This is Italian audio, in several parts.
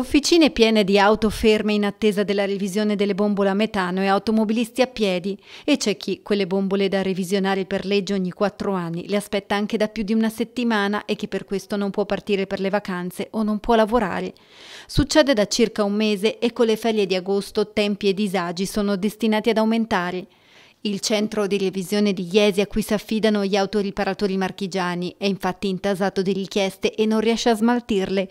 Officine piene di auto ferme in attesa della revisione delle bombole a metano e automobilisti a piedi. E c'è chi quelle bombole da revisionare per legge ogni quattro anni le aspetta anche da più di una settimana e che per questo non può partire per le vacanze o non può lavorare. Succede da circa un mese e con le ferie di agosto tempi e disagi sono destinati ad aumentare. Il centro di revisione di Iesi a cui si affidano gli autoriparatori marchigiani è infatti intasato di richieste e non riesce a smaltirle.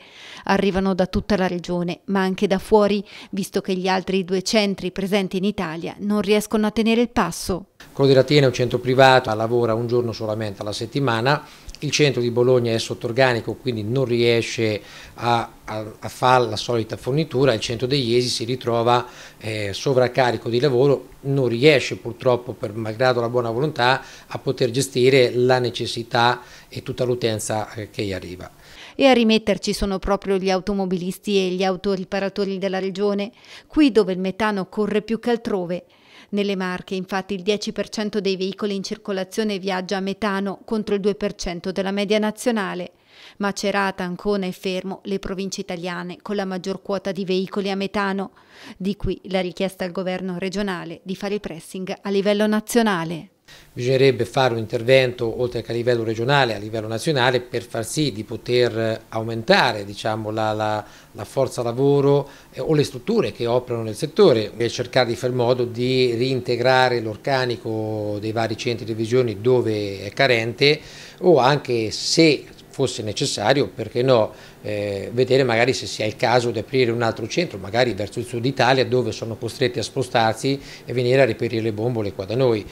Arrivano da tutta la regione, ma anche da fuori, visto che gli altri due centri presenti in Italia non riescono a tenere il passo. Quello di Latina è un centro privato, lavora un giorno solamente alla settimana, il centro di Bologna è sotto organico, quindi non riesce a, a, a fare la solita fornitura, il centro degli Esi si ritrova eh, sovraccarico di lavoro, non riesce purtroppo, per, malgrado la buona volontà, a poter gestire la necessità e tutta l'utenza eh, che gli arriva. E a rimetterci sono proprio gli automobilisti e gli autoriparatori della regione, qui dove il metano corre più che altrove. Nelle Marche, infatti, il 10% dei veicoli in circolazione viaggia a metano contro il 2% della media nazionale. Macerata, Ancona e Fermo, le province italiane con la maggior quota di veicoli a metano. Di qui la richiesta al governo regionale di fare il pressing a livello nazionale. Bisognerebbe fare un intervento oltre che a livello regionale, a livello nazionale per far sì di poter aumentare diciamo, la, la, la, forza lavoro eh, o le strutture che operano nel settore e cercare di fare in modo di reintegrare l'organico dei vari centri di visione dove è carente o anche se fosse necessario, perché no, eh, vedere magari se sia il caso di aprire un altro centro, magari verso il sud Italia, dove sono costretti a spostarsi e venire a reperire le bombole qua da noi.